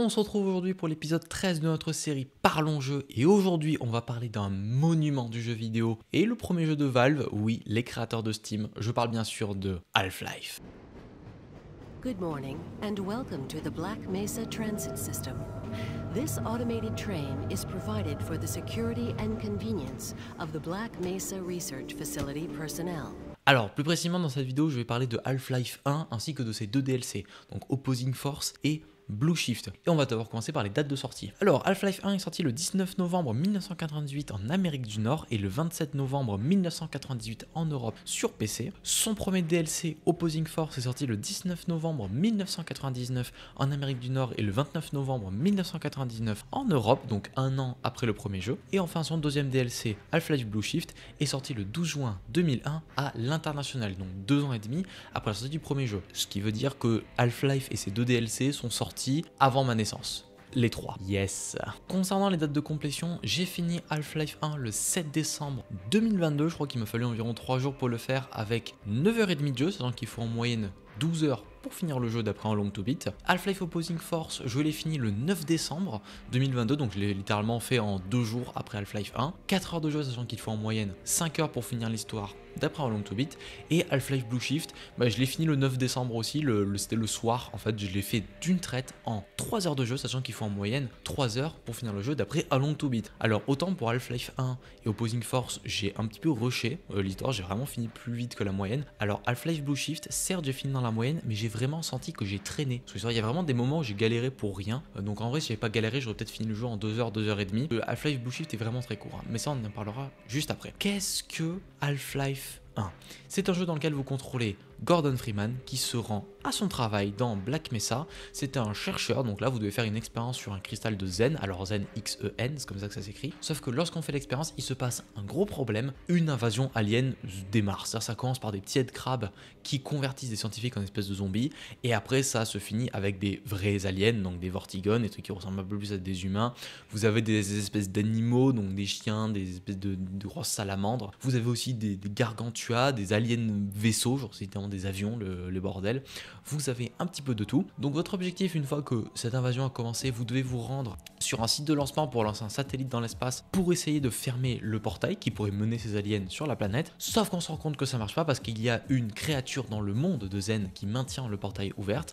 On se retrouve aujourd'hui pour l'épisode 13 de notre série Parlons jeu et aujourd'hui on va parler d'un monument du jeu vidéo et le premier jeu de Valve, oui, les créateurs de Steam, je parle bien sûr de Half-Life. Good morning and welcome to the Black Mesa Transit System. This automated train is provided for the security and convenience of the Black Mesa Research Facility personnel. Alors, plus précisément dans cette vidéo, je vais parler de Half-Life 1 ainsi que de ses deux DLC, donc Opposing Force et Blue Shift. Et on va d'abord commencer par les dates de sortie. Alors, Half-Life 1 est sorti le 19 novembre 1998 en Amérique du Nord et le 27 novembre 1998 en Europe sur PC. Son premier DLC Opposing Force est sorti le 19 novembre 1999 en Amérique du Nord et le 29 novembre 1999 en Europe, donc un an après le premier jeu. Et enfin, son deuxième DLC Half-Life Blue Shift est sorti le 12 juin 2001 à l'international, donc deux ans et demi après la sortie du premier jeu. Ce qui veut dire que Half-Life et ses deux DLC sont sortis avant ma naissance les trois. Yes. Concernant les dates de complétion, j'ai fini Half-Life 1 le 7 décembre 2022. Je crois qu'il me fallu environ trois jours pour le faire avec 9h30 de jeu, sachant qu'il faut en moyenne 12 heures pour finir le jeu d'après un long to beat. Half-Life Opposing Force, je l'ai fini le 9 décembre 2022, donc je l'ai littéralement fait en deux jours après Half-Life 1. 4 heures de jeu, sachant qu'il faut en moyenne 5 heures pour finir l'histoire, d'après Long to Beat. Et Half-Life Blue Shift, bah, je l'ai fini le 9 décembre aussi, c'était le soir en fait, je l'ai fait d'une traite en 3 heures de jeu, sachant qu'il faut en moyenne 3 heures pour finir le jeu d'après un Long to Beat. Alors autant pour Half-Life 1 et Opposing Force, j'ai un petit peu rushé euh, l'histoire, j'ai vraiment fini plus vite que la moyenne. Alors Half-Life Blue Shift, certes j'ai fini dans la moyenne, mais j'ai vraiment senti que j'ai traîné. Parce que il y a vraiment des moments où j'ai galéré pour rien. Euh, donc en vrai, si j'avais pas galéré, j'aurais peut-être fini le jeu en 2 heures, 2 h et demie. Euh, Half-Life Blue Shift est vraiment très court, hein, mais ça on en parlera juste après. Qu'est-ce que Half-Life c'est un jeu dans lequel vous contrôlez Gordon Freeman qui se rend à son travail dans Black Mesa. C'est un chercheur, donc là vous devez faire une expérience sur un cristal de Zen, alors Zen X-E-N, c'est comme ça que ça s'écrit. Sauf que lorsqu'on fait l'expérience, il se passe un gros problème, une invasion alien démarre. Ça, ça commence par des petits de crabes qui convertissent des scientifiques en espèces de zombies, et après ça se finit avec des vrais aliens, donc des vortigones, des trucs qui ressemblent un peu plus à des humains. Vous avez des espèces d'animaux, donc des chiens, des espèces de, grosses salamandres. Vous avez aussi des, gargantua des aliens vaisseaux, genre c'était des avions, le, le, bordel. Vous avez un petit peu de tout. Donc votre objectif, une fois que cette invasion a commencé, vous devez vous rendre sur un site de lancement pour lancer un satellite dans l'espace pour essayer de fermer le portail qui pourrait mener ces aliens sur la planète. Sauf qu'on se rend compte que ça marche pas parce qu'il y a une créature dans le monde de Zen qui maintient le portail ouvert.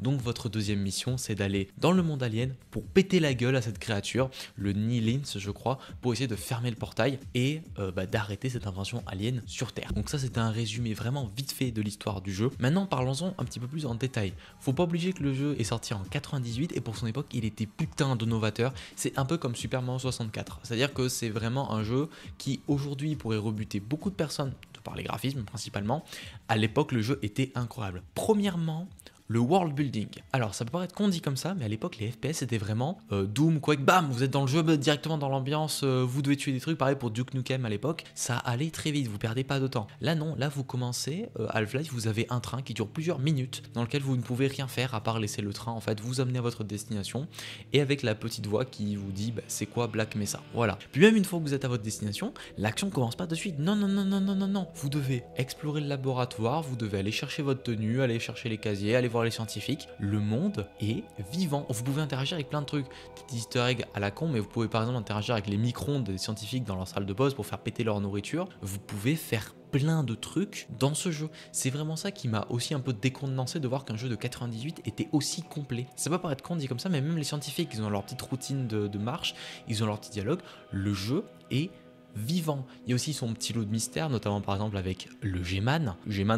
Donc votre deuxième mission, c'est d'aller dans le monde alien pour péter la gueule à cette créature, le Nilins je crois, pour essayer de fermer le portail et euh, bah, d'arrêter cette invention alien sur Terre. Donc ça c'était un résumé vraiment vite fait de l'histoire du jeu. Maintenant parlons-en un petit peu plus en détail. Faut pas oublier que le jeu est sorti en 98 et pour son époque il était putain de novateur. C'est un peu comme Superman 64. C'est-à-dire que c'est vraiment un jeu qui aujourd'hui pourrait rebuter beaucoup de personnes par les graphismes principalement. À l'époque le jeu était incroyable. Premièrement, le world building. Alors ça peut paraître qu'on dit comme ça, mais à l'époque les FPS étaient vraiment euh, Doom, Quake, bam, vous êtes dans le jeu directement dans l'ambiance, euh, vous devez tuer des trucs, pareil pour Duke Nukem à l'époque, ça allait très vite, vous perdez pas de temps. Là non, là vous commencez, à euh, Half-Life, vous avez un train qui dure plusieurs minutes, dans lequel vous ne pouvez rien faire à part laisser le train en fait vous amener à votre destination, et avec la petite voix qui vous dit bah, c'est quoi Black Mesa, voilà. Puis même une fois que vous êtes à votre destination, l'action commence pas de suite, non non non non non non non, vous devez explorer le laboratoire, vous devez aller chercher votre tenue, aller chercher les casiers, aller les scientifiques, le monde est vivant. Vous pouvez interagir avec plein de trucs. Des easter à la con, mais vous pouvez par exemple interagir avec les micro des scientifiques dans leur salle de pause pour faire péter leur nourriture. Vous pouvez faire plein de trucs dans ce jeu. C'est vraiment ça qui m'a aussi un peu décondensé de voir qu'un jeu de 98 était aussi complet. Ça va paraître con dit comme ça, mais même les scientifiques, ils ont leur petite routine de, de marche, ils ont leur petit dialogue. Le jeu est vivant. Il y a aussi son petit lot de mystères, notamment par exemple avec le G-Man,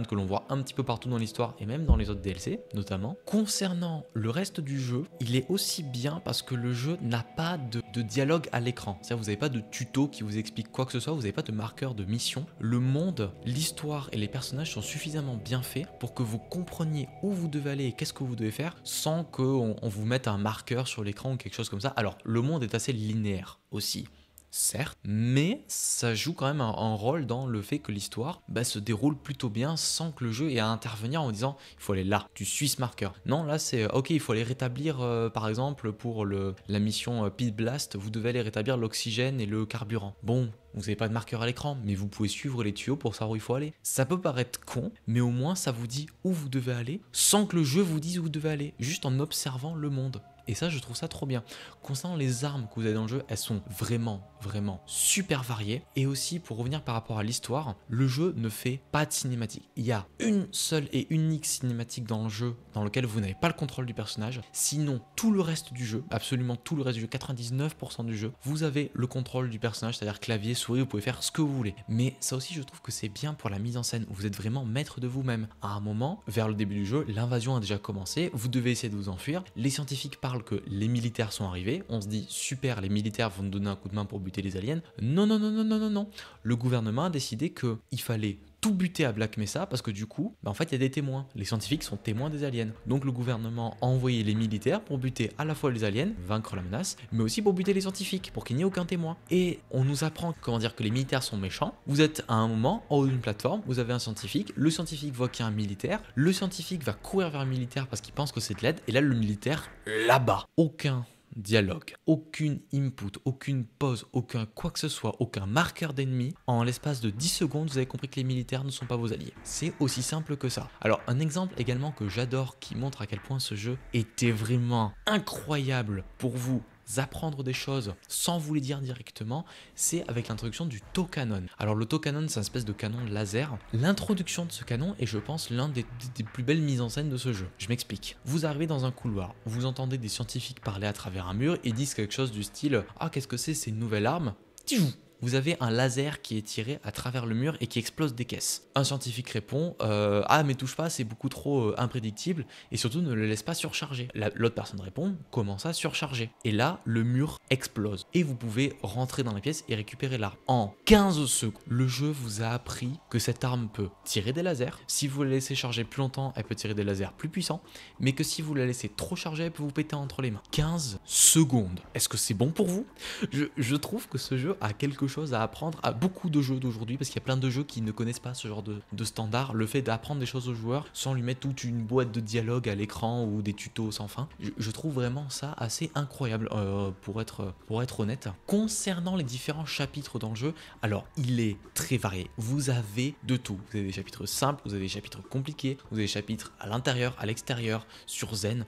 que l'on voit un petit peu partout dans l'histoire et même dans les autres DLC notamment. Concernant le reste du jeu, il est aussi bien parce que le jeu n'a pas de, dialogue à l'écran. C'est-à-dire vous n'avez pas de tuto qui vous explique quoi que ce soit, vous n'avez pas de marqueur de mission. Le monde, l'histoire et les personnages sont suffisamment bien faits pour que vous compreniez où vous devez aller et qu'est-ce que vous devez faire sans qu'on vous mette un marqueur sur l'écran ou quelque chose comme ça. Alors le monde est assez linéaire aussi certes, mais ça joue quand même un, rôle dans le fait que l'histoire bah, se déroule plutôt bien sans que le jeu ait à intervenir en disant il faut aller là, tu suis ce marqueur. Non, là c'est euh, ok, il faut aller rétablir euh, par exemple pour le, la mission euh, Pit Blast, vous devez aller rétablir l'oxygène et le carburant. Bon, vous n'avez pas de marqueur à l'écran, mais vous pouvez suivre les tuyaux pour savoir où il faut aller. Ça peut paraître con, mais au moins ça vous dit où vous devez aller sans que le jeu vous dise où vous devez aller, juste en observant le monde. Et ça, je trouve ça trop bien. Concernant les armes que vous avez dans le jeu, elles sont vraiment, vraiment super variées. Et aussi, pour revenir par rapport à l'histoire, le jeu ne fait pas de cinématique. Il y a une seule et unique cinématique dans le jeu dans lequel vous n'avez pas le contrôle du personnage. Sinon, tout le reste du jeu, absolument tout le reste du jeu, 99% du jeu, vous avez le contrôle du personnage, c'est-à-dire clavier, souris, vous pouvez faire ce que vous voulez. Mais ça aussi, je trouve que c'est bien pour la mise en scène où vous êtes vraiment maître de vous-même. À un moment, vers le début du jeu, l'invasion a déjà commencé, vous devez essayer de vous enfuir. Les scientifiques parlent que les militaires sont arrivés, on se dit super, les militaires vont nous donner un coup de main pour buter les aliens. Non, non, non, non, non, non, non. Le gouvernement a décidé qu'il fallait tout buter à Black Mesa parce que du coup, bah, en fait, il y a des témoins. Les scientifiques sont témoins des aliens. Donc le gouvernement a envoyé les militaires pour buter à la fois les aliens, vaincre la menace, mais aussi pour buter les scientifiques, pour qu'il n'y ait aucun témoin. Et on nous apprend comment dire que les militaires sont méchants. Vous êtes à un moment en haut d'une plateforme, vous avez un scientifique, le scientifique voit qu'il y a un militaire, le scientifique va courir vers un militaire parce qu'il pense que c'est de l'aide, et là le militaire là-bas. Aucun dialogue. Aucune input, aucune pause, aucun quoi que ce soit, aucun marqueur d'ennemi. En l'espace de 10 secondes, vous avez compris que les militaires ne sont pas vos alliés. C'est aussi simple que ça. Alors un exemple également que j'adore qui montre à quel point ce jeu était vraiment incroyable pour vous apprendre des choses sans vous les dire directement, c'est avec l'introduction du Tocanon. Alors le Tocanon, c'est une espèce de canon laser. L'introduction de ce canon est, je pense, l'une des, plus belles mises en scène de ce jeu. Je m'explique. Vous arrivez dans un couloir, vous entendez des scientifiques parler à travers un mur et disent quelque chose du style Ah, qu'est-ce que c'est, c'est une nouvelle arme vous avez un laser qui est tiré à travers le mur et qui explose des caisses. Un scientifique répond euh, Ah, mais touche pas, c'est beaucoup trop euh, imprédictible et surtout ne le laisse pas surcharger. L'autre personne répond Comment ça surcharger Et là, le mur explose et vous pouvez rentrer dans la pièce et récupérer l'arme. En 15 secondes, le jeu vous a appris que cette arme peut tirer des lasers. Si vous la laissez charger plus longtemps, elle peut tirer des lasers plus puissants, mais que si vous la laissez trop charger, elle peut vous péter entre les mains. 15 secondes. Est-ce que c'est bon pour vous je, trouve que ce jeu a quelque chose à apprendre à beaucoup de jeux d'aujourd'hui parce qu'il y a plein de jeux qui ne connaissent pas ce genre de, de standard. Le fait d'apprendre des choses aux joueurs sans lui mettre toute une boîte de dialogue à l'écran ou des tutos sans fin, je, trouve vraiment ça assez incroyable euh, pour, être, pour être honnête. Concernant les différents chapitres dans le jeu, alors il est très varié. Vous avez de tout. Vous avez des chapitres simples, vous avez des chapitres compliqués, vous avez des chapitres à l'intérieur, à l'extérieur, sur Zen.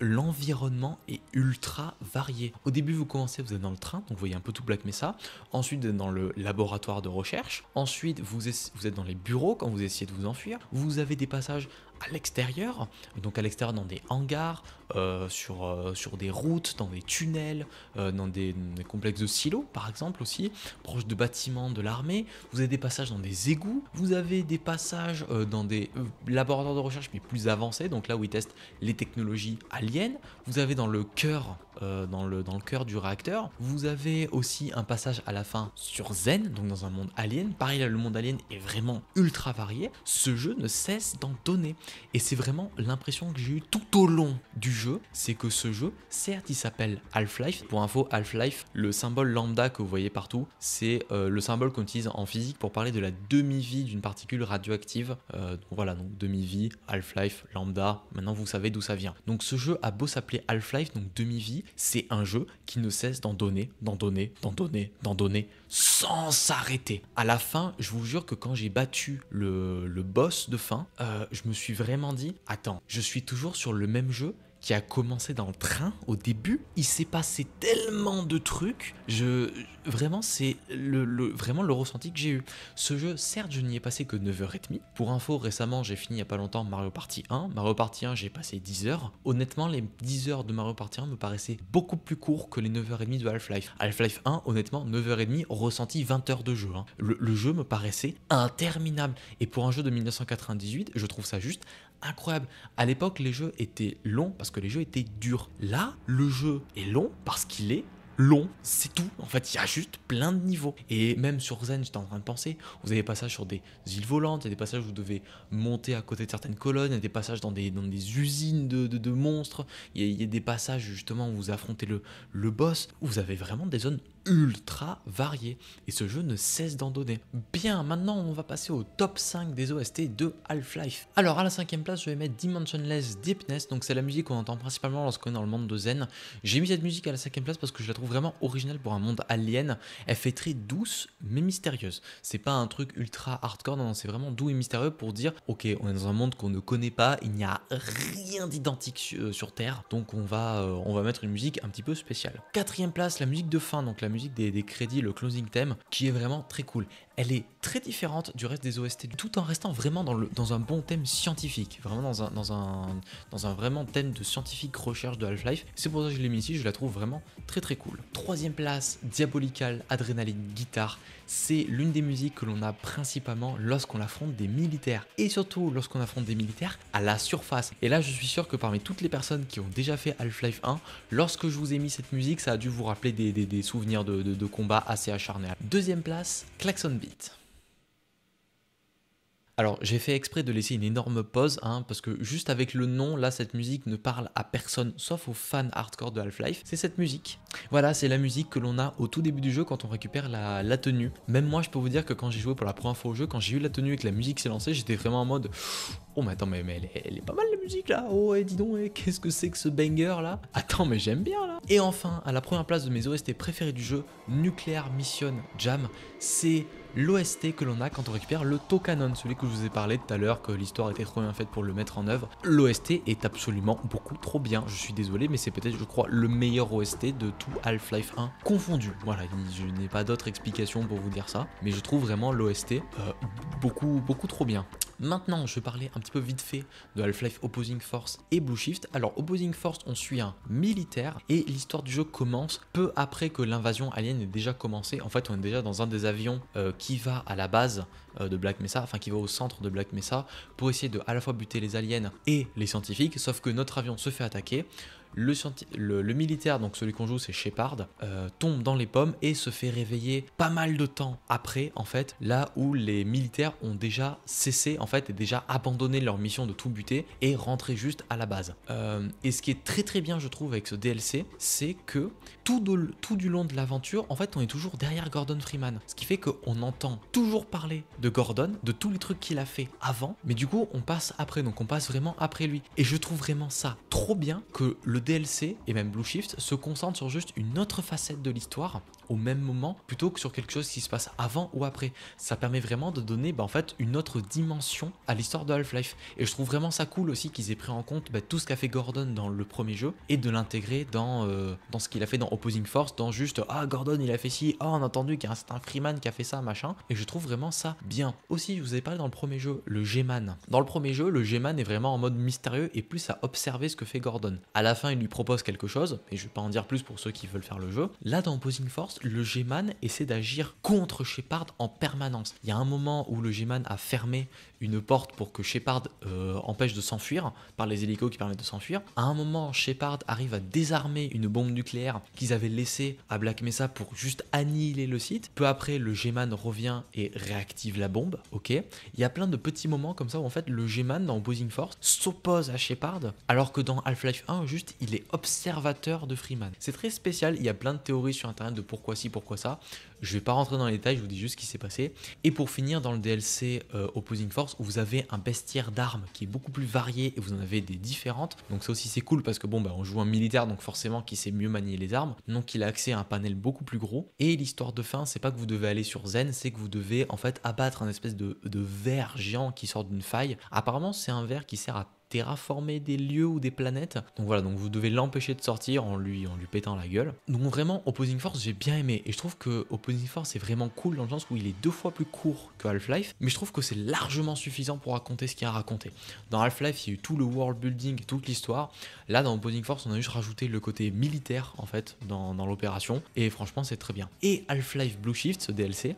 L'environnement est ultra varié. Au début, vous commencez, vous êtes dans le train, donc vous voyez un peu tout Black ça Ensuite, dans le laboratoire de recherche, ensuite vous, vous êtes dans les bureaux quand vous essayez de vous enfuir, vous avez des passages à l'extérieur, donc à l'extérieur dans des hangars, euh, sur, euh, sur des routes, dans des tunnels, euh, dans des, complexes de silos par exemple aussi, proche de bâtiments de l'armée, vous avez des passages dans des égouts, vous avez des passages dans des laboratoires de recherche mais plus avancés, donc là où ils testent les technologies aliens, vous avez dans le cœur dans, le, dans le cœur du réacteur. Vous avez aussi un passage à la fin sur Zen, donc dans un monde alien. Pareil, le monde alien est vraiment ultra varié. Ce jeu ne cesse d'en donner. Et c'est vraiment l'impression que j'ai eu tout au long du jeu, c'est que ce jeu, certes, il s'appelle Half-Life. Pour info, Half-Life, le symbole lambda que vous voyez partout, c'est euh, le symbole qu'on utilise en physique pour parler de la demi-vie d'une particule radioactive. Euh, voilà, donc demi-vie, Half-Life, lambda. Maintenant, vous savez d'où ça vient. Donc ce jeu a beau s'appeler Half-Life, donc demi-vie, c'est un jeu qui ne cesse d'en donner, d'en donner, d'en donner, d'en donner sans s'arrêter. À la fin, je vous jure que quand j'ai battu le, boss de fin, euh, je me suis vraiment dit, attends, je suis toujours sur le même jeu, qui a commencé dans le train au début. Il s'est passé tellement de trucs. Je, vraiment, c'est le, vraiment le ressenti que j'ai eu. Ce jeu, certes, je n'y ai passé que 9h30. Pour info, récemment, j'ai fini il n'y a pas longtemps Mario Party 1. Mario Party 1, j'ai passé 10 heures. Honnêtement, les 10 heures de Mario Party 1 me paraissaient beaucoup plus courts que les 9h30 de Half-Life. Half-Life 1, honnêtement, 9h30, ressenti 20 h de jeu. Hein. le jeu me paraissait interminable. Et pour un jeu de 1998, je trouve ça juste incroyable. À l'époque, les jeux étaient longs parce que les jeux étaient durs. Là, le jeu est long parce qu'il est long, c'est tout. En fait, il y a juste plein de niveaux. Et même sur Zen, j'étais en train de penser, vous avez des passages sur des îles volantes, il y a des passages où vous devez monter à côté de certaines colonnes, il y a des passages dans des, dans des usines de, de, monstres, il y, a, des passages justement où vous affrontez le, le boss, vous avez vraiment des zones ultra varié et ce jeu ne cesse d'en donner. Bien, maintenant on va passer au top 5 des OST de Half-Life. Alors à la cinquième place, je vais mettre Dimensionless Deepness, donc c'est la musique qu'on entend principalement lorsqu'on est dans le monde de Zen. J'ai mis cette musique à la cinquième place parce que je la trouve vraiment originale pour un monde alien. Elle fait très douce mais mystérieuse. C'est pas un truc ultra hardcore, non, c'est vraiment doux et mystérieux pour dire ok, on est dans un monde qu'on ne connaît pas, il n'y a rien d'identique euh, sur Terre, donc on va, euh, on va mettre une musique un petit peu spéciale. Quatrième place, la musique de fin, donc la musique des, crédits, le closing theme, qui est vraiment très cool elle est très différente du reste des OST, tout en restant vraiment dans, un bon thème scientifique, vraiment dans un, vraiment thème de scientifique recherche de Half-Life. C'est pour ça que je l'ai mis ici, je la trouve vraiment très très cool. Troisième place, Diabolical, Adrénaline, Guitare. C'est l'une des musiques que l'on a principalement lorsqu'on affronte des militaires, et surtout lorsqu'on affronte des militaires à la surface. Et là, je suis sûr que parmi toutes les personnes qui ont déjà fait Half-Life 1, lorsque je vous ai mis cette musique, ça a dû vous rappeler des, souvenirs de, de, de combats assez acharnés. Deuxième place, Klaxon Beat. Alors j'ai fait exprès de laisser une énorme pause, hein, parce que juste avec le nom, là cette musique ne parle à personne sauf aux fans hardcore de Half-Life, c'est cette musique. Voilà, c'est la musique que l'on a au tout début du jeu quand on récupère la, tenue. Même moi je peux vous dire que quand j'ai joué pour la première fois au jeu, quand j'ai eu la tenue et que la musique s'est lancée, j'étais vraiment en mode « Oh mais attends, mais, mais elle, est, elle, est, pas mal la musique là Oh et dis donc, qu'est-ce que c'est que ce banger là Attends mais j'aime bien là !» Et enfin, à la première place de mes OST préférés du jeu, Nuclear Mission Jam, c'est l'OST que l'on a quand on récupère le Tokanon, celui que je vous ai parlé tout à l'heure, que l'histoire était trop bien faite pour le mettre en œuvre. L'OST est absolument beaucoup trop bien, je suis désolé, mais c'est peut-être, je crois, le meilleur OST de tout Half-Life 1 confondu. Voilà, je n'ai pas d'autres explications pour vous dire ça, mais je trouve vraiment l'OST euh, beaucoup, beaucoup trop bien. Maintenant, je vais parler un petit peu vite fait de Half-Life Opposing Force et Blue Shift. Alors, Opposing Force, on suit un militaire et l'histoire du jeu commence peu après que l'invasion alien ait déjà commencé. En fait, on est déjà dans un des avions euh, qui qui va à la base euh, de Black Mesa, enfin qui va au centre de Black Mesa pour essayer de à la fois buter les aliens et les scientifiques, sauf que notre avion se fait attaquer, le, militaire, donc celui qu'on joue, c'est Shepard, euh, tombe dans les pommes et se fait réveiller pas mal de temps après, en fait, là où les militaires ont déjà cessé, en fait, et déjà abandonné leur mission de tout buter et rentrer juste à la base. Euh, et ce qui est très très bien, je trouve, avec ce DLC, c'est que tout, tout du long de l'aventure, en fait, on est toujours derrière Gordon Freeman. Ce qui fait qu'on entend toujours parler de Gordon, de tous les trucs qu'il a fait avant, mais du coup, on passe après, donc on passe vraiment après lui. Et je trouve vraiment ça trop bien que le DLC et même Blue Shift se concentrent sur juste une autre facette de l'histoire au même moment plutôt que sur quelque chose qui se passe avant ou après. Ça permet vraiment de donner bah, en fait une autre dimension à l'histoire de Half-Life. Et je trouve vraiment ça cool aussi qu'ils aient pris en compte bah, tout ce qu'a fait Gordon dans le premier jeu et de l'intégrer dans, euh, dans ce qu'il a fait dans Opposing Force, dans juste Ah Gordon il a fait ci, ah on a entendu qu'il y a un certain Freeman qui a fait ça, machin. Et je trouve vraiment ça bien. Aussi, je vous ai parlé dans le premier jeu, le G-Man. Dans le premier jeu, le G-Man est vraiment en mode mystérieux et plus à observer ce que fait Gordon. À la fin, il lui propose quelque chose, et je vais pas en dire plus pour ceux qui veulent faire le jeu. Là, dans Opposing Force, le G-Man essaie d'agir contre Shepard en permanence. Il y a un moment où le G-Man a fermé une porte pour que Shepard euh, empêche de s'enfuir par les hélicos qui permettent de s'enfuir. À un moment, Shepard arrive à désarmer une bombe nucléaire qu'ils avaient laissée à Black Mesa pour juste annihiler le site. Peu après, le G-Man revient et réactive la bombe. Ok, il y a plein de petits moments comme ça où en fait le G-Man dans Opposing Force s'oppose à Shepard, alors que dans Half-Life 1, juste il est observateur de Freeman. C'est très spécial. Il y a plein de théories sur internet de pourquoi pourquoi pourquoi ça. Je vais pas rentrer dans les détails, je vous dis juste ce qui s'est passé. Et pour finir, dans le DLC euh, Opposing Force, où vous avez un bestiaire d'armes qui est beaucoup plus varié et vous en avez des différentes. Donc ça aussi c'est cool parce que bon bah on joue un militaire donc forcément qui sait mieux manier les armes. Donc il a accès à un panel beaucoup plus gros. Et l'histoire de fin, c'est pas que vous devez aller sur Zen, c'est que vous devez en fait abattre un espèce de, de verre géant qui sort d'une faille. Apparemment c'est un verre qui sert à terraformer des lieux ou des planètes. Donc voilà, donc vous devez l'empêcher de sortir en lui, en lui pétant la gueule. Donc vraiment, Opposing Force, j'ai bien aimé. Et je trouve que Opposing Force est vraiment cool dans le sens où il est deux fois plus court que Half-Life, mais je trouve que c'est largement suffisant pour raconter ce qu'il y a à raconter. Dans Half-Life, il y a eu tout le world building, toute l'histoire. Là, dans Opposing Force, on a juste rajouté le côté militaire, en fait, dans, dans l'opération. Et franchement, c'est très bien. Et Half-Life Blue Shift, ce DLC,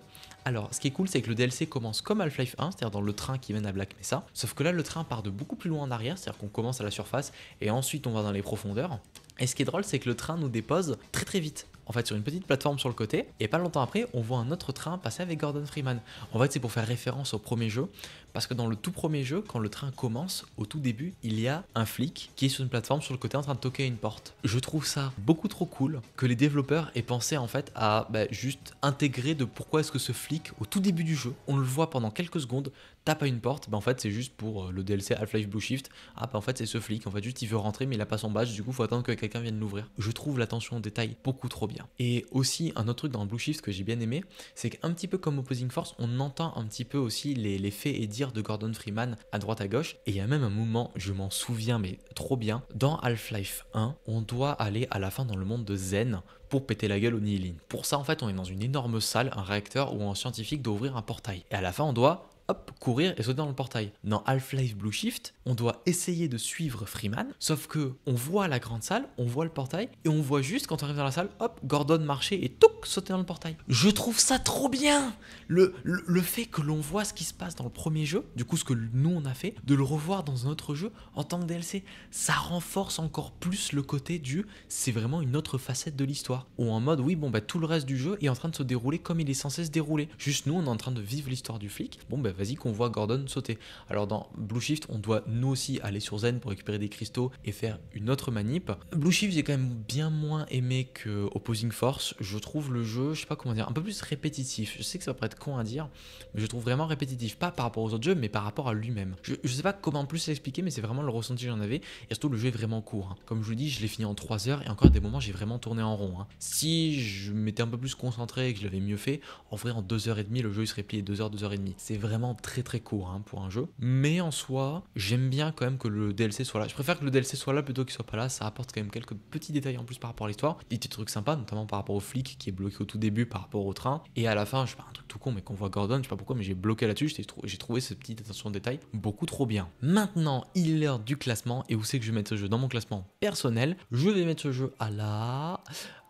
alors, ce qui est cool, c'est que le DLC commence comme Half-Life 1, c'est-à-dire dans le train qui mène à Black Mesa. Sauf que là, le train part de beaucoup plus loin en arrière, c'est-à-dire qu'on commence à la surface et ensuite on va dans les profondeurs. Et ce qui est drôle, c'est que le train nous dépose très très vite en fait sur une petite plateforme sur le côté et pas longtemps après on voit un autre train passer avec Gordon Freeman. En fait c'est pour faire référence au premier jeu parce que dans le tout premier jeu quand le train commence au tout début il y a un flic qui est sur une plateforme sur le côté en train de toquer à une porte. Je trouve ça beaucoup trop cool que les développeurs aient pensé en fait à bah, juste intégrer de pourquoi est-ce que ce flic au tout début du jeu on le voit pendant quelques secondes tape à une porte, bah en fait c'est juste pour euh, le DLC Half-Life Blue Shift. Ah bah en fait c'est ce flic, en fait juste il veut rentrer mais il a pas son badge, du coup faut attendre que quelqu'un vienne l'ouvrir. Je trouve l'attention au détail beaucoup trop bien. Et aussi un autre truc dans Blue Shift que j'ai bien aimé, c'est qu'un petit peu comme Opposing Force, on entend un petit peu aussi les, faits et dires de Gordon Freeman à droite à gauche. Et il y a même un moment, je m'en souviens mais trop bien, dans Half-Life 1, on doit aller à la fin dans le monde de Zen pour péter la gueule au Nihilin. Pour ça, en fait, on est dans une énorme salle, un réacteur où un scientifique doit ouvrir un portail. Et à la fin, on doit hop, courir et sauter dans le portail. Dans Half-Life Blue Shift, on doit essayer de suivre Freeman, sauf que on voit la grande salle, on voit le portail, et on voit juste quand on arrive dans la salle, hop, Gordon marcher et toc, sauter dans le portail. Je trouve ça trop bien Le, le, fait que l'on voit ce qui se passe dans le premier jeu, du coup ce que nous on a fait, de le revoir dans un autre jeu en tant que DLC, ça renforce encore plus le côté du c'est vraiment une autre facette de l'histoire. Ou en mode oui bon bah tout le reste du jeu est en train de se dérouler comme il est censé se dérouler. Juste nous on est en train de vivre l'histoire du flic. Bon bah vas-y qu'on voit Gordon sauter. Alors dans Blue Shift, on doit nous aussi aller sur Zen pour récupérer des cristaux et faire une autre manip. Blue Shift, j'ai quand même bien moins aimé que Opposing Force. Je trouve le jeu, je sais pas comment dire, un peu plus répétitif. Je sais que ça pourrait être con à dire, mais je trouve vraiment répétitif, pas par rapport aux autres jeux, mais par rapport à lui-même. Je, sais pas comment plus l'expliquer, mais c'est vraiment le ressenti que j'en avais. Et surtout, le jeu est vraiment court. Hein. Comme je vous dis, je l'ai fini en 3 heures et encore des moments, j'ai vraiment tourné en rond. Hein. Si je m'étais un peu plus concentré et que je l'avais mieux fait, en vrai, en 2h30, le jeu il serait plié 2h, 2h30. C'est vraiment très très court hein, pour un jeu. Mais en soi, j'aime bien quand même que le DLC soit là. Je préfère que le DLC soit là plutôt qu'il soit pas là. Ça apporte quand même quelques petits détails en plus par rapport à l'histoire. Des petits trucs sympas, notamment par rapport au flic qui est bloqué au tout début par rapport au train. Et à la fin, je sais pas, un truc tout con, mais qu'on voit Gordon, je sais pas pourquoi, mais j'ai bloqué là-dessus. J'ai trouvé cette petite attention au détail beaucoup trop bien. Maintenant, il est l'heure du classement. Et où c'est que je vais mettre ce jeu dans mon classement personnel Je vais mettre ce jeu à la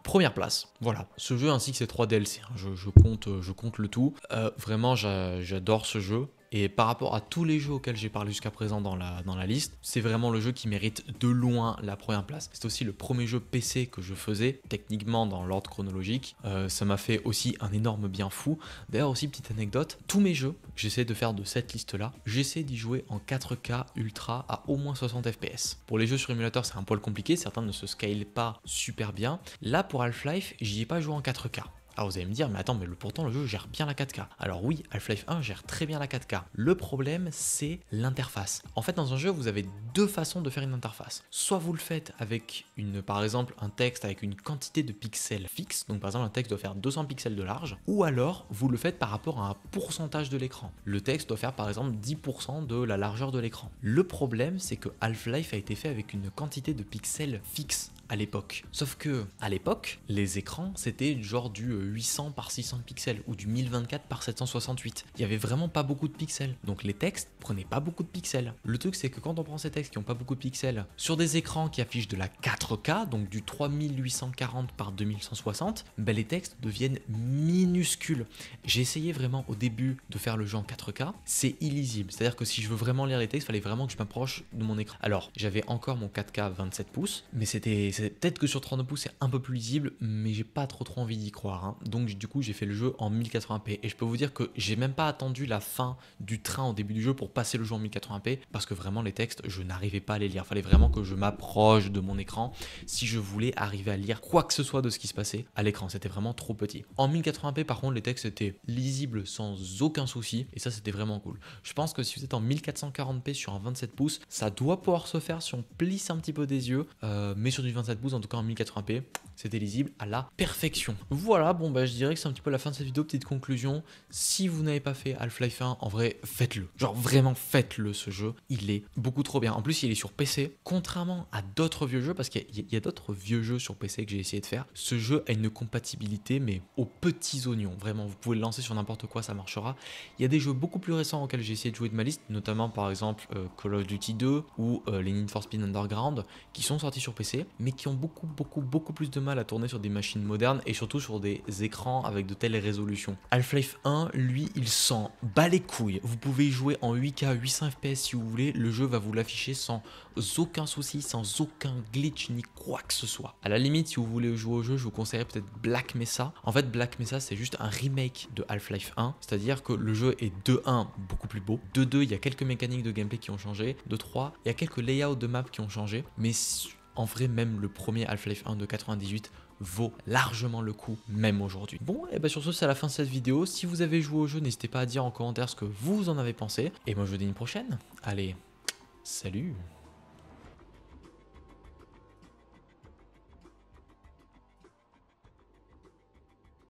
première place. Voilà, ce jeu ainsi que ses trois DLC. Hein. Je, compte, euh, je compte le tout. Euh, vraiment, j'adore ce jeu. Et par rapport à tous les jeux auxquels j'ai parlé jusqu'à présent dans la, dans la liste, c'est vraiment le jeu qui mérite de loin la première place. C'est aussi le premier jeu PC que je faisais, techniquement dans l'ordre chronologique. Euh, ça m'a fait aussi un énorme bien fou. D'ailleurs aussi, petite anecdote, tous mes jeux j'essaie de faire de cette liste-là, j'essaie d'y jouer en 4K ultra à au moins 60 FPS. Pour les jeux sur émulateur, c'est un poil compliqué, certains ne se scalent pas super bien. Là, pour Half-Life, j'y ai pas joué en 4K. Ah, vous allez me dire, mais attends, mais pourtant le jeu gère bien la 4K. Alors oui, Half-Life 1 gère très bien la 4K. Le problème, c'est l'interface. En fait, dans un jeu, vous avez deux façons de faire une interface. Soit vous le faites avec une, par exemple, un texte avec une quantité de pixels fixe, donc par exemple un texte doit faire 200 pixels de large, ou alors vous le faites par rapport à un pourcentage de l'écran. Le texte doit faire par exemple 10% de la largeur de l'écran. Le problème, c'est que Half-Life a été fait avec une quantité de pixels fixe à l'époque. Sauf que, à l'époque, les écrans, c'était genre du 800 euh, par 600 pixels ou du 1024 par 768. Il y avait vraiment pas beaucoup de pixels. Donc les textes prenaient pas beaucoup de pixels. Le truc, c'est que quand on prend ces textes qui ont pas beaucoup de pixels sur des écrans qui affichent de la 4K, donc du 3840 par 2160, ben les textes deviennent minuscules. J'ai essayé vraiment au début de faire le jeu en 4K, c'est illisible. C'est-à-dire que si je veux vraiment lire les textes, fallait vraiment que je m'approche de mon écran. Alors, j'avais encore mon 4K 27 pouces, mais c'était peut-être que sur 32 pouces c'est un peu plus lisible, mais j'ai pas trop trop envie d'y croire. Hein. Donc du coup j'ai fait le jeu en 1080p et je peux vous dire que j'ai même pas attendu la fin du train au début du jeu pour passer le jeu en 1080p parce que vraiment les textes je n'arrivais pas à les lire. Fallait vraiment que je m'approche de mon écran si je voulais arriver à lire quoi que ce soit de ce qui se passait à l'écran. C'était vraiment trop petit. En 1080p par contre les textes étaient lisibles sans aucun souci et ça c'était vraiment cool. Je pense que si vous êtes en 1440p sur un 27 pouces ça doit pouvoir se faire si on plisse un petit peu des yeux euh, mais sur du 27 boost en tout cas en 1080p. C'était lisible à la perfection. Voilà, bon bah je dirais que c'est un petit peu la fin de cette vidéo, petite conclusion. Si vous n'avez pas fait Half-Life 1, en vrai, faites-le. Genre vraiment faites-le ce jeu, il est beaucoup trop bien. En plus, il est sur PC, contrairement à d'autres vieux jeux, parce qu'il y a, d'autres vieux jeux sur PC que j'ai essayé de faire. Ce jeu a une compatibilité, mais aux petits oignons, vraiment. Vous pouvez le lancer sur n'importe quoi, ça marchera. Il y a des jeux beaucoup plus récents auxquels j'ai essayé de jouer de ma liste, notamment par exemple euh, Call of Duty 2 ou euh, les Need for Speed Underground, qui sont sortis sur PC, mais qui ont beaucoup, beaucoup, beaucoup plus de mal à tourner sur des machines modernes et surtout sur des écrans avec de telles résolutions. Half-Life 1, lui, il s'en bat les couilles. Vous pouvez y jouer en 8K, 800 FPS si vous voulez. Le jeu va vous l'afficher sans aucun souci, sans aucun glitch ni quoi que ce soit. À la limite, si vous voulez jouer au jeu, je vous conseillerais peut-être Black Mesa. En fait, Black Mesa, c'est juste un remake de Half-Life 1, c'est-à-dire que le jeu est de 1 beaucoup plus beau. De 2 il y a quelques mécaniques de gameplay qui ont changé. De 3 il y a quelques layouts de maps qui ont changé. Mais en vrai, même le premier Half-Life 1 de 98 vaut largement le coup, même aujourd'hui. Bon, et eh bien sur ce, c'est la fin de cette vidéo. Si vous avez joué au jeu, n'hésitez pas à dire en commentaire ce que vous en avez pensé. Et moi, je vous dis une prochaine. Allez, salut